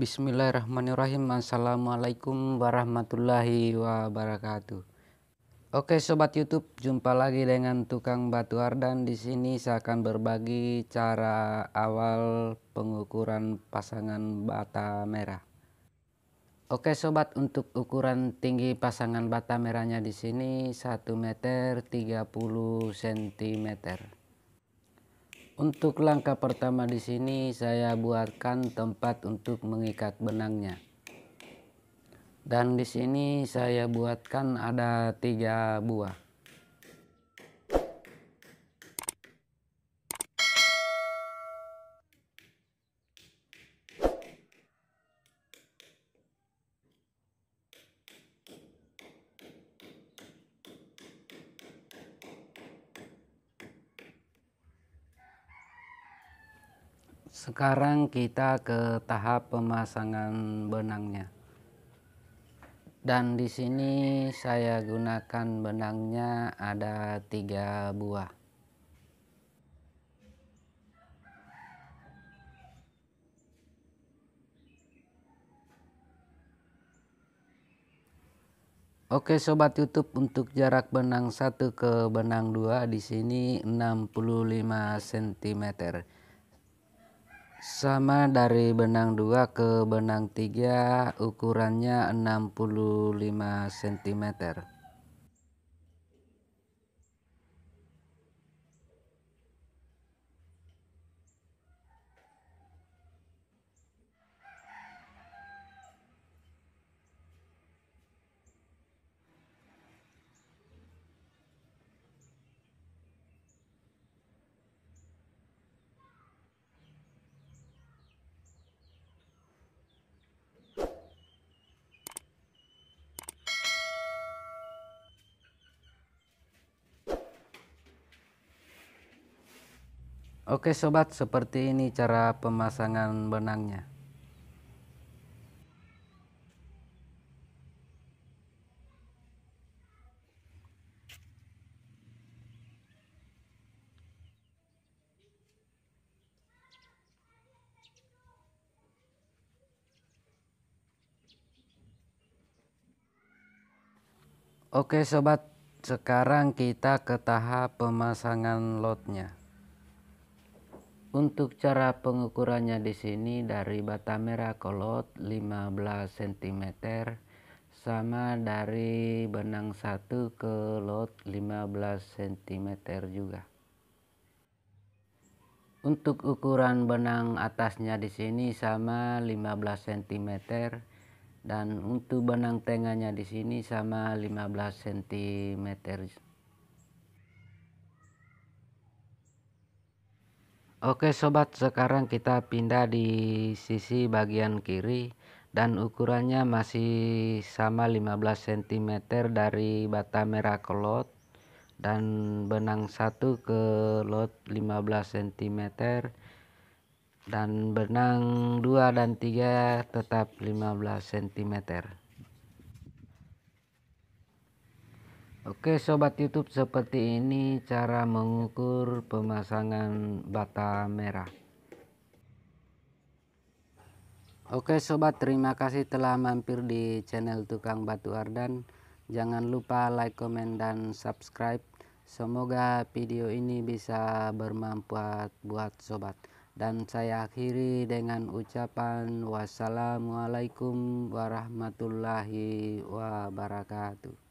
Bismillahirrahmanirrahim Assalamualaikum warahmatullahi wabarakatuh Oke sobat YouTube, jumpa lagi dengan tukang batu ardan. Di sini saya akan berbagi cara awal pengukuran pasangan bata merah. Oke sobat, untuk ukuran tinggi pasangan bata merahnya di sini 1 meter 30 cm. Untuk langkah pertama di sini saya buatkan tempat untuk mengikat benangnya. Dan di sini saya buatkan ada tiga buah. Sekarang kita ke tahap pemasangan benangnya. Dan di sini saya gunakan benangnya ada tiga buah. Oke sobat YouTube untuk jarak benang satu ke benang dua di sini 65 cm sama dari benang 2 ke benang 3 ukurannya 65 cm Oke sobat, seperti ini cara pemasangan benangnya. Oke sobat, sekarang kita ke tahap pemasangan lotnya. Untuk cara pengukurannya di sini dari bata merah kolot 15 cm sama dari benang 1 ke lot 15 cm juga. Untuk ukuran benang atasnya di sini sama 15 cm dan untuk benang tengahnya di sini sama 15 cm Oke sobat sekarang kita pindah di sisi bagian kiri dan ukurannya masih sama 15 cm dari bata merah ke lot dan benang satu ke lot 15 cm dan benang 2 dan 3 tetap 15 cm Oke sobat YouTube seperti ini cara mengukur pemasangan bata merah. Oke sobat terima kasih telah mampir di channel tukang batu ardan. Jangan lupa like, comment dan subscribe. Semoga video ini bisa bermanfaat buat sobat. Dan saya akhiri dengan ucapan wassalamualaikum warahmatullahi wabarakatuh.